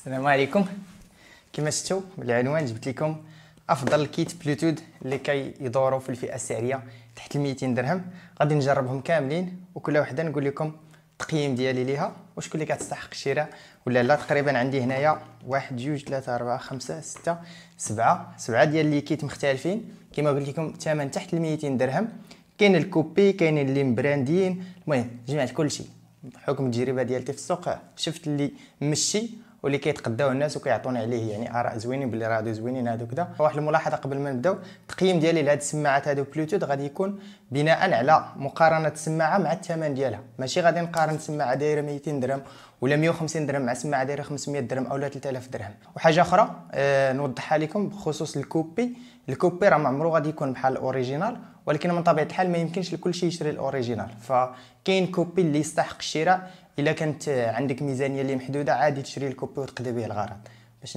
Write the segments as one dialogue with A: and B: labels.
A: السلام عليكم كما شفتوا بالعنوان جبت لكم افضل كيت بلوتود اللي كي يدوروا في الفئه السعريه تحت ال 200 درهم غادي نجربهم كاملين وكل وحده نقول لكم التقييم ديالي ليها وشكون اللي كتستحق الشراء ولا لا تقريبا عندي هنايا واحد جوج ثلاثة أربعة خمسة ستة سبعة سبعة ديال لي كيت مختلفين كما قلت لكم الثمن تحت ال 200 درهم كاين الكوبي كاين اللي مبراندين المهم جمعت كلشي بحكم التجربه ديالتي في السوق شفت اللي مشي واللي كيتقداو الناس وكيعطوني عليه يعني اراء زوينين باللي هادو زوينين هادو كذا واحد الملاحظه قبل ما نبداو التقييم ديالي لهاد السماعات هادو بلوتوث غادي يكون بناء على مقارنه السماعه مع الثمن ديالها ماشي غادي نقارن سماعه دايره 200 درهم ولا 150 درهم مع سماعه دايره 500 درهم اولا 3000 درهم وحاجه اخرى أه نوضحها لكم بخصوص الكوبي الكوبي راه ما عمرو غادي يكون بحال الاوريجينال ولكن من طبيعه الحال ما يمكنش لكل شيء يشري الاوريجينال فكاين كوبي اللي يستحق الشراء الا كانت عندك ميزانيه اللي محدوده عادي تشري الكوبي وتقضي به الغرض باش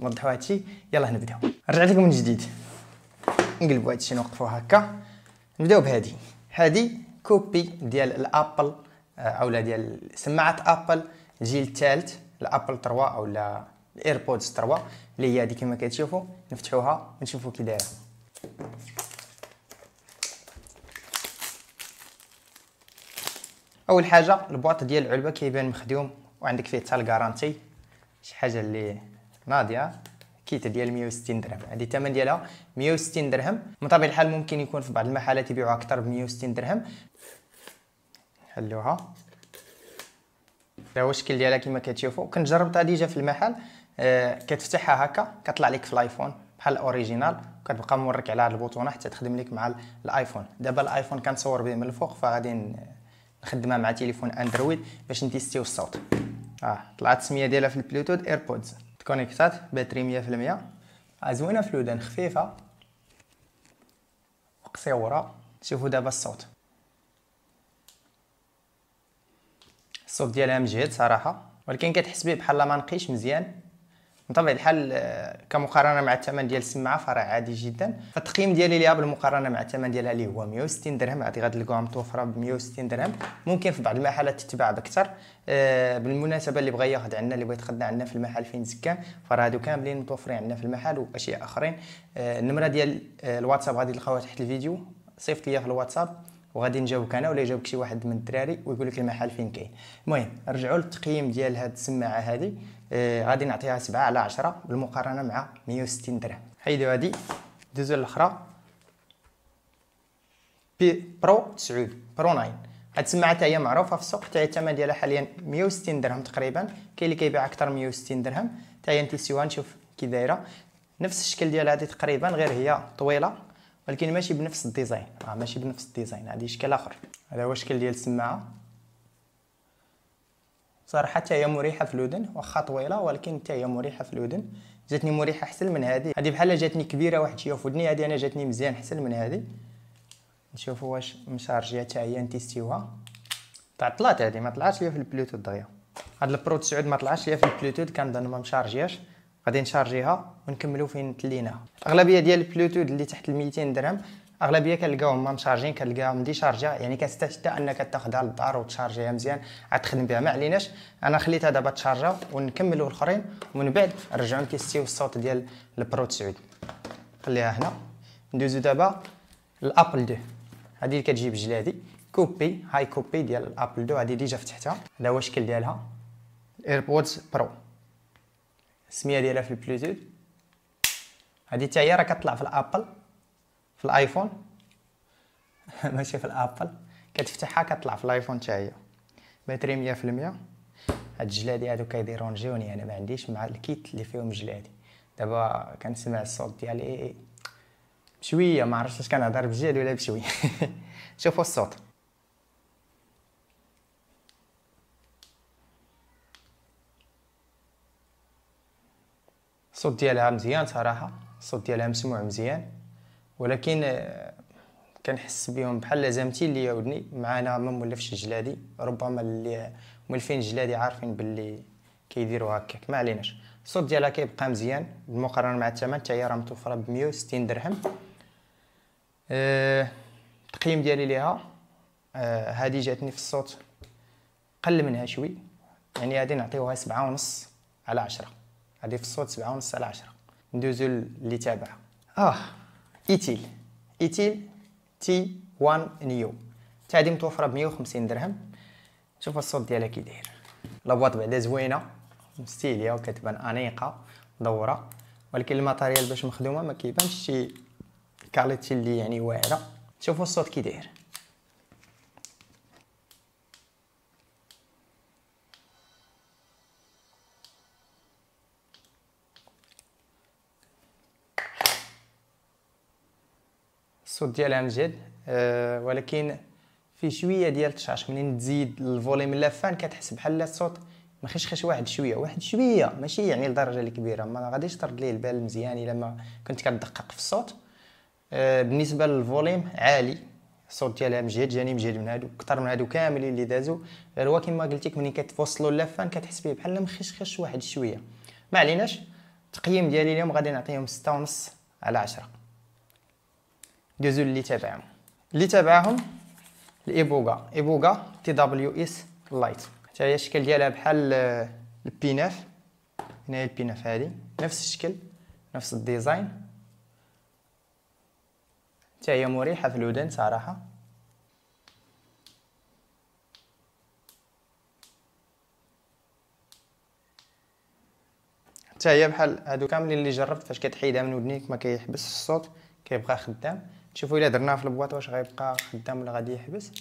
A: نوضحوا هادشي يلا نبداو رجعت لكم من جديد نقلبوا هادشي نوقفوا هكا نبداو بهادي هادي كوبي ديال الابل آه، او لا ديال سماعه ابل الجيل الثالث الابل 3 او لا الايربودز 3 اللي هي هذه كما كتشوفوا نفتحوها ونشوفوا كي دايره اول حاجه البواط ديال العلبه كيبان مخدوم وعندك فيه حتى الكارانتي شي حاجه اللي ناضيه كيت ديال 160 درهم هذه الثمن ديالها 160 درهم من طبيعه الحال ممكن يكون في بعض المحلات يبيعوها اكثر ب 160 درهم حلوها هذا هو الشكل ديالها كما كتشوفوا كنت جربتها ديجا في المحل آه كتفتحها هكا كطلع لك في الايفون بحال الاوريجينال وكتبقى مورك على هاد البوطونه حتى تخدم لك مع الايفون دابا الايفون كنصور به من الفوق فغادي نخدمها مع تليفون اندرويد باش نتيستيو الصوت اه طلعت السميه ديالها في البلوتوث ايربودز تكونيكتات باتري 100% آه، زوينه في الودان خفيفه وقصيوره شوفوا دابا الصوت الصوت ديالها مجهد صراحه ولكن كتحس به بحال ما نقيش مزيان بطبيعه الحال آه، كمقارنه مع الثمن ديال السماعه فراه عادي جدا فالتقييم ديالي ليها بالمقارنه مع الثمن ديالها اللي هو 160 درهم عادي غادي تلقاوها متوفره ب 160 درهم ممكن في بعض المحلات تتباع باكثر آه، بالمناسبه اللي بغى ياخذ عندنا اللي بغى يتخدى عندنا في المحل فين زكان فراه هادو كاملين متوفرين عندنا في المحل واشياء اخرين آه، النمره ديال الواتساب غادي تلقاوها تحت الفيديو صيفط ليا في الواتساب وغادي نجاوبك انا ولا يجاوبك شي واحد من الدراري ويقول لك المحل فين كاين المهم نرجعوا للتقييم ديال هذه السماعه هذه آه غادي نعطيها 7 على 10 بالمقارنه مع 160 درهم حيدوا هذه دوزو الاخرى بي برو 9 برو 9 هاد السماعه حتى هي معروفه في السوق حتى الثمن ديالها حاليا 160 درهم تقريبا كاين اللي كيبيع اكثر من 160 درهم حتى هي نتيسيوها نشوف كي دايره نفس الشكل ديالها هادي تقريبا غير هي طويله ولكن ماشي بنفس الديزاين راه ماشي بنفس الديزاين هذه شكل اخر هذا هو الشكل ديال السماعه صراحه حتى هي مريحه في الودن واخا طويله ولكن حتى هي مريحه في الودن جاتني مريحه احسن من هذه هذه بحال جاتني كبيره واحد شويه في ودني هذه انا جاتني مزيان احسن من هذه نشوفوا واش مشارجيه حتى هي انت استوى تعطلات هذه ما طلعتش ليا في البلوتوث دغيا هذا البرو 9 ما طلعش ليا في البلوتوث كنظن ما مشارجياش غادي نشارجيها ونكملو فين تليناها الاغلبيه ديال البلوتود اللي تحت ال 200 درهم اغلبيه كنلقاهم ما مشارجين كنلقاهم دي شارجه يعني كنستشتى انك تاخذها للدار وتشارجيها مزيان عاد تخدم بها ما عليناش انا خليتها دابا تشارجا ونكملوا الاخرين ومن بعد نرجعوا نتيستيو الصوت ديال البرو 9 خليها هنا ندوزو دابا الابل 2 هذه اللي كتجي بجلادي كوبي هاي كوبي ديال الابل 2 هذه ديجا فتحتها هذا هو الشكل ديالها الايربودز برو السميه ديالها في البلوتوث هذه حتى هي راه كتطلع في الابل في الايفون ماشي في الابل كتفتحها كتطلع في الايفون حتى هي باتري 100% هاد الجلادي هادو كيديرونجيوني انا يعني ما عنديش مع الكيت اللي فيهم جلادي دابا كنسمع الصوت ديالي بشويه ما عرفتش اش كنهضر بجد ولا بشويه شوفوا الصوت الصوت ديالها مزيان صراحه الصوت ديالها مسموع مزيان ولكن آه، كنحس بهم بحال لازمتي اللي ودني معانا ما مولفش جلادي ربما اللي مولفين جلادي عارفين باللي كيديروا هكاك ما عليناش الصوت ديالها كيبقى مزيان بالمقارنه مع الثمن حتى هي راه متوفره ب 160 درهم آه، التقييم أه ديالي ليها هذه أه جاتني في الصوت قل منها شوي يعني غادي نعطيوها سبعة ونص على عشرة هذه في الصوت 7 ونص على 10 ندوزو اللي تابعها اه ايتيل ايتيل تي 1 نيو تاع هذه متوفره ب 150 درهم شوف الصوت ديالها كي داير لابواط بعدا زوينه مستيليه وكتبان انيقه مدوره ولكن الماتيريال باش مخدومه ما كيبانش شي كاليتي اللي يعني واعره شوفوا الصوت كي داير الصوت ديالها مجهد أه ولكن في شويه ديال التشاش منين تزيد الفوليم لافان كتحس بحال الصوت ما خشخش واحد شويه واحد شويه ماشي يعني لدرجه كبيره ما غاديش ترد ليه البال مزيان الا ما كنت كتدقق في الصوت آه، بالنسبه للفوليم عالي الصوت ديالها مجهد جاني مجهد من هادو اكثر من هادو كاملين اللي دازو غير هو كما قلت لك ملي كتوصلوا لافان كتحس به بحال مخشخش واحد شويه ما عليناش التقييم ديالي اليوم غادي نعطيهم ستة ونص على 10 دوزو اللي تابعهم اللي تابعهم الايبوغا ايبوغا تي دبليو اس لايت حتى هي الشكل ديالها بحال آه، البيناف هنا هي البيناف هادي نفس الشكل نفس الديزاين حتى هي مريحه في الودن صراحه حتى هي بحال هادو كاملين اللي جربت فاش كتحيدها من ودنيك ما كيحبس الصوت كيبقى خدام شوفوا الا درناه في البواط واش غيبقى خدام ولا غادي يحبس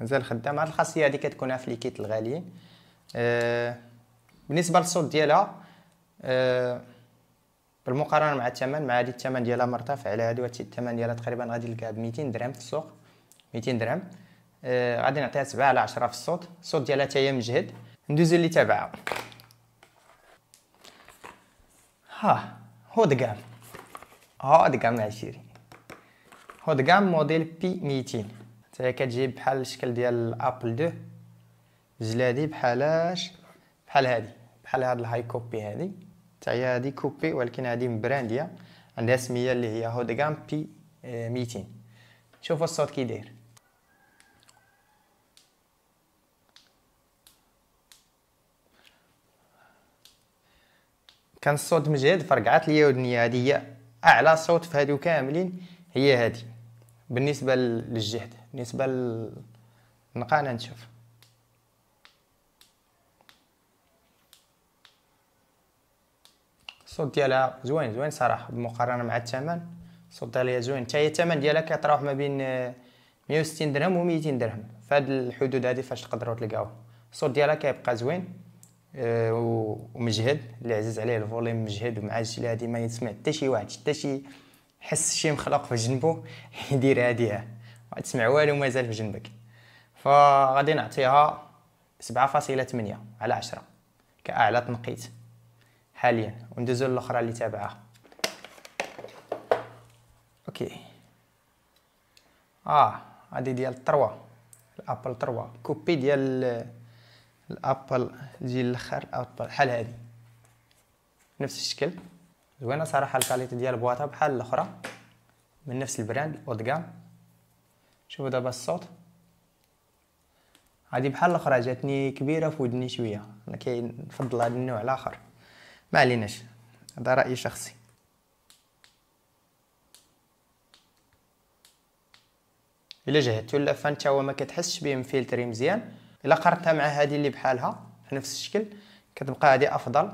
A: مازال خدام هذه الخاصيه هذه كتكون في ليكيت الغاليين آه بالنسبه للصوت ديالها آه بالمقارنه مع الثمن مع هذه الثمن ديالها مرتفع على هذه وهذه الثمن ديالها تقريبا غادي نلقاها ب 200 درهم في السوق 200 درهم آه غادي نعطيها 7 على 10 في الصوت الصوت ديالها حتى هي مجهد ندوز اللي تابعها ها هو دقام هاد كامل عشيري هاد كامل موديل بي ميتين حتى كتجي بحال الشكل ديال ابل دو جلادي بحالاش بحال هادي بحال هاد الهاي كوبي هادي حتى هي هادي كوبي ولكن هادي مبرانديه عندها سميه اللي هي هودغام بي ميتين شوفوا الصوت كي داير كان الصوت مجهد فرقعات ليا ودنيا هادي هي اعلى صوت في هادو كاملين هي هادي بالنسبه للجهد بالنسبه للنقا انا نشوف الصوت ديالها زوين زوين صراحه بالمقارنه مع الثمن الصوت ديالها زوين حتى هي الثمن ديالها كيطراو ما بين 160 آه، درهم و 200 درهم فهاد الحدود هادي فاش تقدروا تلقاوه الصوت ديالها كيبقى زوين آه، ومجهد اللي عزيز عليه الفوليم مجهد ومع هادشي اللي هادي ما يسمع حتى شي واحد حتى شي حس شي مخلوق في جنبه يدير هادي ما تسمع والو مازال في جنبك فغادي نعطيها 7.8 على 10 كاعلى تنقيت حاليا وندوزو للاخرى اللي تابعها اوكي اه هادي ديال الطروه الابل 3 كوبي ديال الابل تجي الاخر او بحال هادي نفس الشكل زوينه صراحه الكاليتي ديال البواطه بحال الاخرى من نفس البراند اودغان شوفوا دابا الصوت هادي بحال الاخرى جاتني كبيره في ودني شويه انا كنفضل هذا النوع الاخر ما عليناش هذا راي شخصي الا جهدتو لا حتى هو ما كتحسش بيه مفلتري مزيان الا قارنتها مع هذه اللي بحالها على نفس الشكل كتبقى هذه افضل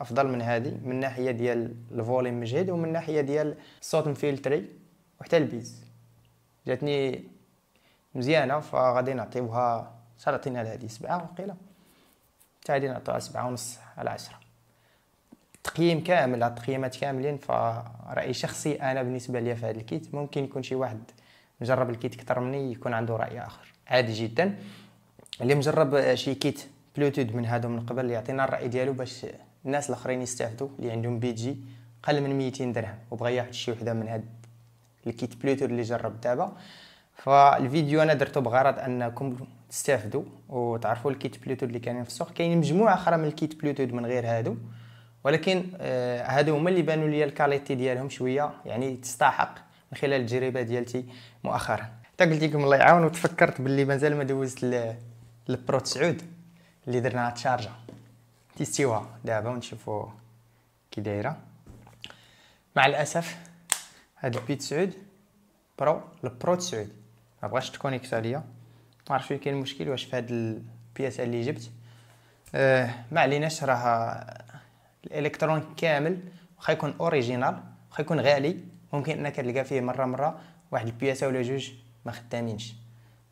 A: افضل من هذه من ناحيه ديال الفوليم مجهد ومن ناحيه ديال الصوت مفلتري وحتى البيز جاتني مزيانه فغادي نعطيوها شرطينا هذه سبعة وقيله حتى هذه نعطيها سبعة ونص على عشرة تقييم كامل على التقييمات كاملين فرأي شخصي انا بالنسبه ليا في هذا الكيت ممكن يكون شي واحد مجرب الكيت اكثر مني يكون عنده راي اخر عادي جدا اللي مجرب آه، شي كيت بلوتود من هادو من قبل يعطينا الراي ديالو باش الناس الاخرين يستافدوا اللي عندهم بيجي قل من 200 درهم وبغى ياخد شي وحده من هاد الكيت بلوتود اللي جرب دابا فالفيديو انا درته بغرض انكم تستافدوا وتعرفوا الكيت بلوتود اللي كاينين في السوق كاين مجموعه اخرى من الكيت بلوتود من غير هادو ولكن آه، هادو هما اللي بانوا لي الكاليتي ديالهم شويه يعني تستحق من خلال التجربه ديالتي مؤخرا تا قلت لكم الله يعاون وتفكرت باللي مازال ما دوزت البرو تسعود اللي درناها تشارجا تيستيوها دابا ونشوفو كي دايره مع الاسف هاد البي تسعود برو البرو تسعود مبغاتش تكونيكت عليا معرفتش فين كاين المشكل واش في هاد البي اس اللي جبت أه ما عليناش راه الالكترون كامل واخا يكون اوريجينال واخا يكون غالي ممكن انك تلقى فيه مره مره واحد البياسه ولا جوج ما خدامينش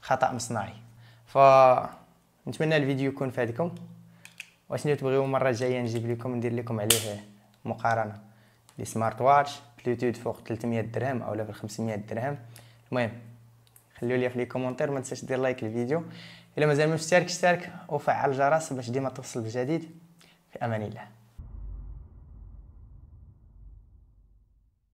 A: خطا مصنعي ف نتمنى الفيديو يكون فادكم واشنو تبغيو المره الجايه نجيب لكم ندير لكم عليه مقارنه لي سمارت واتش بلوتوث فوق 300 درهم اولا ب 500 درهم المهم خليو لي في لي كومونتير ما تنساش دير لايك للفيديو الا مازال ما مشترك اشترك وفعل الجرس باش ديما توصل بالجديد في امان الله